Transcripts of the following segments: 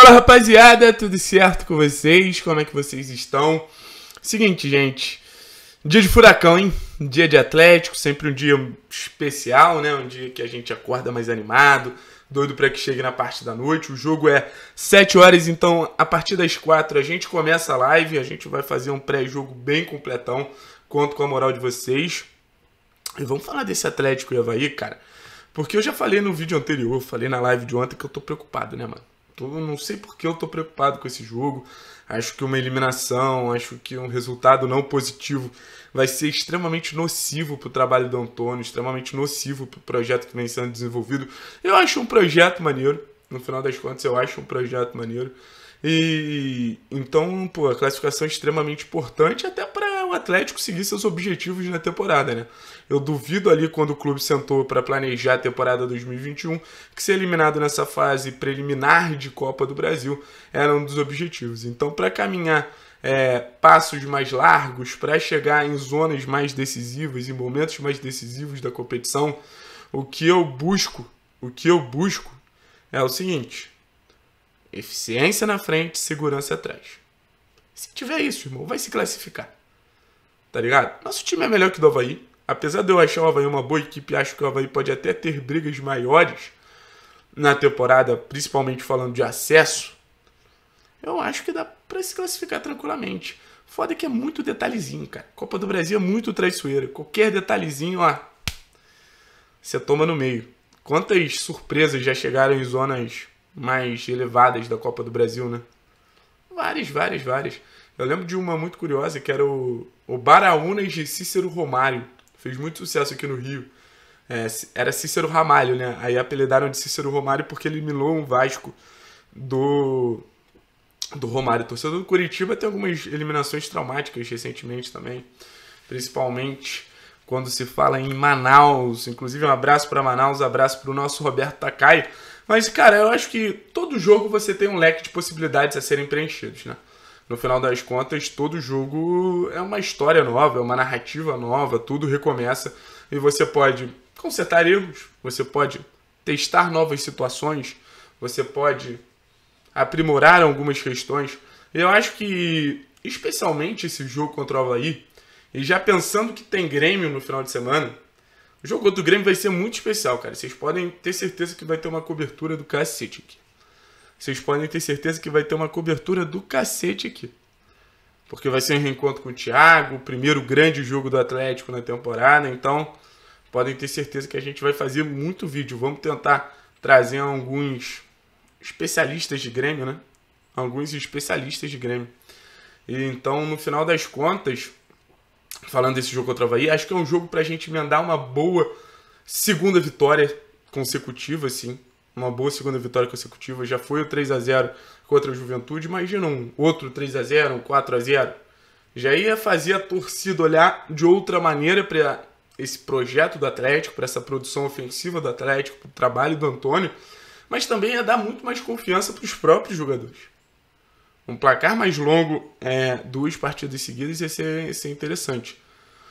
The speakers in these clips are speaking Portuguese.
Fala rapaziada, tudo certo com vocês? Como é que vocês estão? Seguinte, gente, dia de furacão, hein? Dia de Atlético, sempre um dia especial, né? Um dia que a gente acorda mais animado, doido para que chegue na parte da noite. O jogo é 7 horas, então a partir das 4 a gente começa a live, a gente vai fazer um pré-jogo bem completão. Conto com a moral de vocês. E vamos falar desse Atlético e Havaí, cara. Porque eu já falei no vídeo anterior, falei na live de ontem que eu tô preocupado, né, mano? tô, não sei porque eu tô preocupado com esse jogo. Acho que uma eliminação, acho que um resultado não positivo vai ser extremamente nocivo para o trabalho do Antônio, extremamente nocivo para o projeto que vem sendo desenvolvido. Eu acho um projeto maneiro, no final das contas eu acho um projeto maneiro. E então, pô, a classificação é extremamente importante até para Atlético seguir seus objetivos na temporada, né? Eu duvido ali quando o clube sentou para planejar a temporada 2021 que ser eliminado nessa fase preliminar de Copa do Brasil era um dos objetivos. Então, para caminhar é, passos mais largos, para chegar em zonas mais decisivas, em momentos mais decisivos da competição, o que eu busco, o que eu busco é o seguinte: eficiência na frente, segurança atrás. Se tiver isso, irmão, vai se classificar tá ligado? Nosso time é melhor que o do Havaí. Apesar de eu achar o Havaí uma boa equipe, acho que o Havaí pode até ter brigas maiores na temporada, principalmente falando de acesso. Eu acho que dá para se classificar tranquilamente. Foda que é muito detalhezinho, cara. Copa do Brasil é muito traiçoeira. Qualquer detalhezinho, ó, você toma no meio. Quantas surpresas já chegaram em zonas mais elevadas da Copa do Brasil, né? Várias, várias, várias. Eu lembro de uma muito curiosa que era o, o Baraúna de Cícero Romário. Fez muito sucesso aqui no Rio. É, era Cícero Ramalho, né? Aí apelidaram de Cícero Romário porque ele milou um Vasco do, do Romário. Torcedor do Curitiba tem algumas eliminações traumáticas recentemente também. Principalmente quando se fala em Manaus. Inclusive, um abraço para Manaus, um abraço para o nosso Roberto Takai. Mas, cara, eu acho que todo jogo você tem um leque de possibilidades a serem preenchidos, né? no final das contas, todo jogo é uma história nova, é uma narrativa nova, tudo recomeça e você pode consertar erros, você pode testar novas situações, você pode aprimorar algumas questões. Eu acho que, especialmente esse jogo contra o Havaí, e já pensando que tem Grêmio no final de semana, o jogo do Grêmio vai ser muito especial, cara. Vocês podem ter certeza que vai ter uma cobertura do cacete aqui. Vocês podem ter certeza que vai ter uma cobertura do cacete aqui. Porque vai ser um reencontro com o Thiago, o primeiro grande jogo do Atlético na temporada. Então, podem ter certeza que a gente vai fazer muito vídeo. Vamos tentar trazer alguns especialistas de Grêmio, né? Alguns especialistas de Grêmio. E então, no final das contas, falando desse jogo contra o Havaí, acho que é um jogo para a gente emendar uma boa segunda vitória consecutiva, assim uma boa segunda vitória consecutiva. Já foi o 3 a 0 contra a Juventude. Imagina um outro 3 a 0 um 4 a 0 Já ia fazer a torcida olhar de outra maneira para esse projeto do Atlético, para essa produção ofensiva do Atlético, para o trabalho do Antônio, mas também ia dar muito mais confiança para os próprios jogadores. Um placar mais longo, é, duas partidas seguidas, ia ser, ia ser interessante.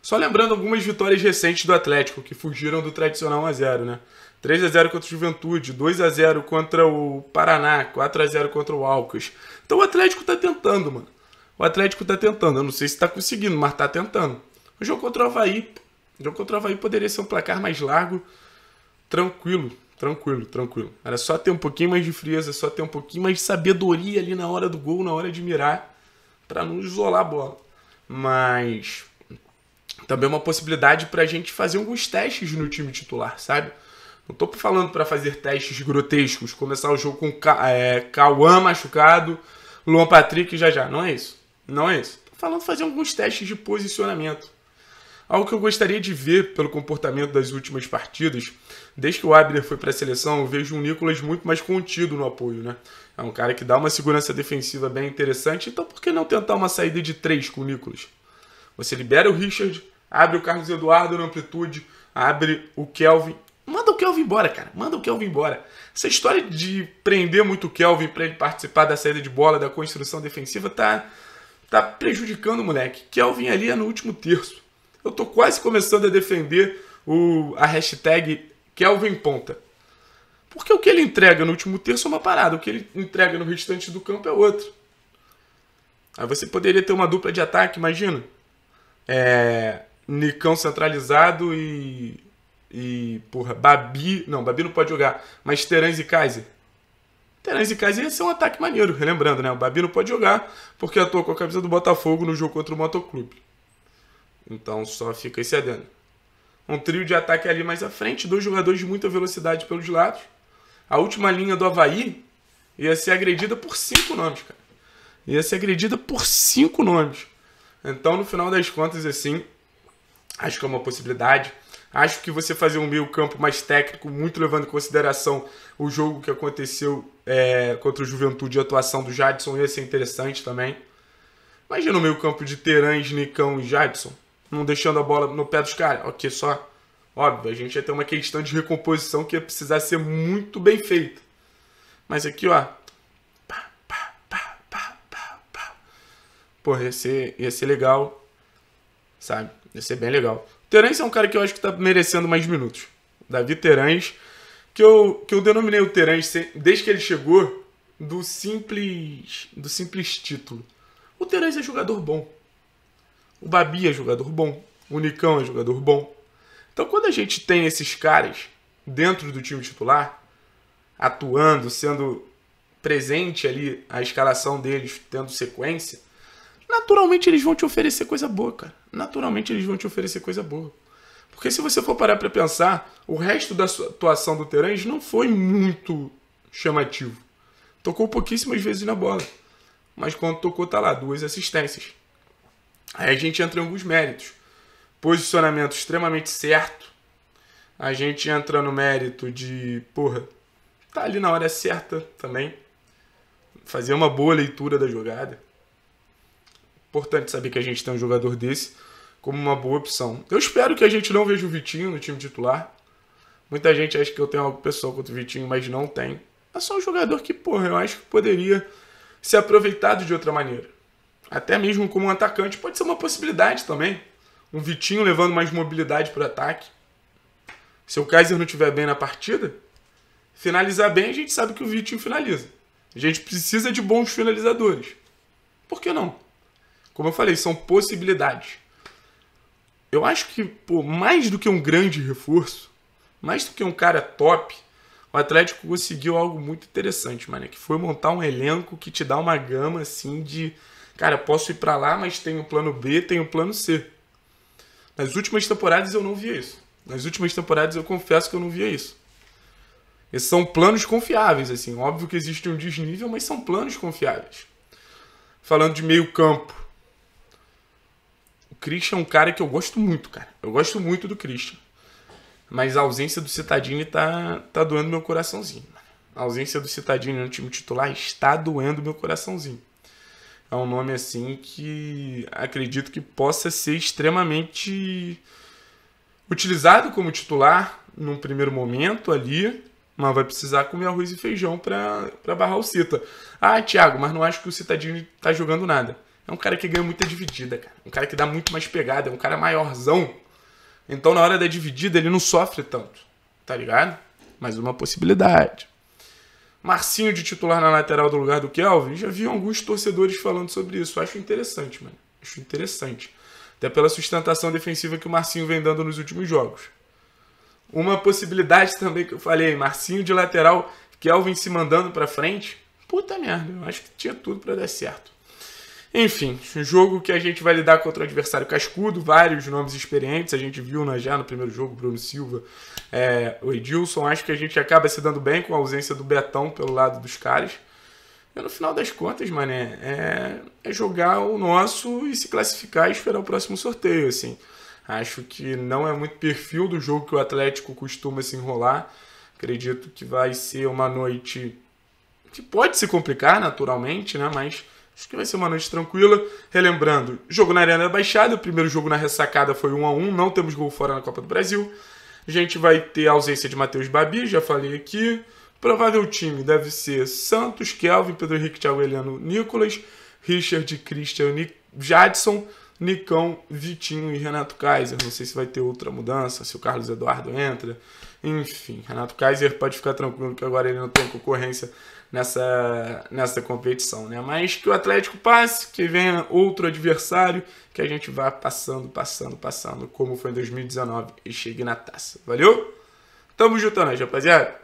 Só lembrando algumas vitórias recentes do Atlético, que fugiram do tradicional 1x0, né? 3 a 0 contra o Juventude, 2 a 0 contra o Paraná, 4 a 0 contra o Alcas. Então o Atlético tá tentando, mano. O Atlético tá tentando. Eu não sei se tá conseguindo, mas tá tentando. O jogo contra o Havaí, o jogo contra o Havaí poderia ser um placar mais largo. Tranquilo, tranquilo, tranquilo. Era só ter um pouquinho mais de frieza, só ter um pouquinho mais de sabedoria ali na hora do gol, na hora de mirar, para não isolar a bola. Mas também é uma possibilidade pra gente fazer alguns testes no time titular, sabe? Não tô falando para fazer testes grotescos, começar o jogo com é, machucado, Luan Patrick já já. Não é isso. Não é isso. Tô falando fazer alguns testes de posicionamento. Algo que eu gostaria de ver pelo comportamento das últimas partidas, desde que o Abner foi para a seleção, eu vejo um Nicolas muito mais contido no apoio, né? É um cara que dá uma segurança defensiva bem interessante, então por que não tentar uma saída de três com o Nicolas? Você libera o Richard, abre o Carlos Eduardo na amplitude, abre o Kelvin Kelvin embora, cara. Manda o Kelvin embora. Essa história de prender muito o Kelvin para ele participar da saída de bola, da construção defensiva, tá, tá prejudicando o moleque. Kelvin ali é no último terço. Eu tô quase começando a defender o, a hashtag Kelvin Ponta. Porque o que ele entrega no último terço é uma parada, o que ele entrega no restante do campo é outro. Aí você poderia ter uma dupla de ataque, imagina. É, Nicão centralizado e e, porra, Babi. Não, Babi não pode jogar. Mas Terence e Kaiser. Terence e Kaiser ia ser um ataque maneiro, relembrando, né? O Babi não pode jogar porque atuou com a camisa do Botafogo no jogo contra o Motoclube. Então só fica esse adendo. Um trio de ataque ali mais à frente, dois jogadores de muita velocidade pelos lados. A última linha do Havaí ia ser agredida por cinco nomes, cara. Ia ser agredida por cinco nomes. Então, no final das contas, assim, acho que é uma possibilidade Acho que você fazer um meio campo mais técnico, muito levando em consideração o jogo que aconteceu é, contra o Juventude e a atuação do Jadson ia ser interessante também. Imagina o meio campo de Terãs, Nicão e Jadson, não deixando a bola no pé dos caras. Ok, só. Óbvio, a gente ia ter uma questão de recomposição que ia precisar ser muito bem feita. Mas aqui, ó. Pá, pá, pá, pá, pá, pá. Porra, ia ser, ia ser legal. Sabe? Ia ser bem legal. Terence é um cara que eu acho que está merecendo mais minutos. Davi Terãs, que eu, que eu denominei o Terence desde que ele chegou do simples do simples título. O Terence é jogador bom. O Babi é jogador bom. O Nicão é jogador bom. Então quando a gente tem esses caras dentro do time titular, atuando, sendo presente ali a escalação deles, tendo sequência, naturalmente eles vão te oferecer coisa boa, cara. Naturalmente eles vão te oferecer coisa boa. Porque se você for parar para pensar, o resto da atuação do Terãs não foi muito chamativo. Tocou pouquíssimas vezes na bola. Mas quando tocou, tá lá, duas assistências. Aí a gente entra em alguns méritos. Posicionamento extremamente certo. A gente entra no mérito de, porra, tá ali na hora certa também. Fazer uma boa leitura da jogada. Importante saber que a gente tem um jogador desse como uma boa opção. Eu espero que a gente não veja o Vitinho no time titular. Muita gente acha que eu tenho algo pessoal contra o Vitinho, mas não tem. É só um jogador que, porra, eu acho que poderia ser aproveitado de outra maneira. Até mesmo como um atacante, pode ser uma possibilidade também. Um Vitinho levando mais mobilidade para o ataque. Se o Kaiser não estiver bem na partida, finalizar bem, a gente sabe que o Vitinho finaliza. A gente precisa de bons finalizadores. Por que não? Como eu falei, são possibilidades. Eu acho que, pô, mais do que um grande reforço, mais do que um cara top, o Atlético conseguiu algo muito interessante, mano, que foi montar um elenco que te dá uma gama assim de, cara, posso ir para lá, mas tem o plano B, tem o plano C. Nas últimas temporadas eu não via isso. Nas últimas temporadas eu confesso que eu não via isso. Esses são planos confiáveis, assim, óbvio que existe um desnível, mas são planos confiáveis. Falando de meio-campo, Christian é um cara que eu gosto muito, cara. Eu gosto muito do Christian. Mas a ausência do Citadini tá, tá doendo meu coraçãozinho. A ausência do Citadini no time titular está doendo meu coraçãozinho. É um nome assim que acredito que possa ser extremamente utilizado como titular num primeiro momento ali, mas vai precisar comer arroz e feijão para barrar o Cita. Ah, Thiago, mas não acho que o Citadini tá jogando nada é um cara que ganha muita dividida, cara. Um cara que dá muito mais pegada, é um cara maiorzão. Então na hora da dividida ele não sofre tanto, tá ligado? Mais uma possibilidade. Marcinho de titular na lateral do lugar do Kelvin, já vi alguns torcedores falando sobre isso. Acho interessante, mano. Acho interessante. Até pela sustentação defensiva que o Marcinho vem dando nos últimos jogos. Uma possibilidade também que eu falei, Marcinho de lateral, Kelvin se mandando para frente. Puta merda, eu acho que tinha tudo para dar certo. Enfim, um jogo que a gente vai lidar contra o adversário cascudo, vários nomes experientes, a gente viu né, já no primeiro jogo, Bruno Silva, é, o Edilson, acho que a gente acaba se dando bem com a ausência do Betão pelo lado dos caras. E no final das contas, mané, é, é jogar o nosso e se classificar e esperar o próximo sorteio, assim. Acho que não é muito perfil do jogo que o Atlético costuma se enrolar. Acredito que vai ser uma noite que pode se complicar naturalmente, né? Mas Acho que vai ser uma noite tranquila. Relembrando, jogo na Arena da Baixada, o primeiro jogo na ressacada foi 1 a 1 não temos gol fora na Copa do Brasil. A gente vai ter a ausência de Matheus Babi, já falei aqui. Provável time deve ser Santos, Kelvin, Pedro Henrique, Thiago Heleno, Nicolas, Richard, Christian, Nick, Jadson, Nicão, Vitinho e Renato Kaiser. Não sei se vai ter outra mudança, se o Carlos Eduardo entra. Enfim, Renato Kaiser pode ficar tranquilo que agora ele não tem concorrência nessa, nessa competição, né? Mas que o Atlético passe, que venha outro adversário, que a gente vá passando, passando, passando, como foi em 2019 e chegue na taça. Valeu? Tamo juntando, é rapaziada.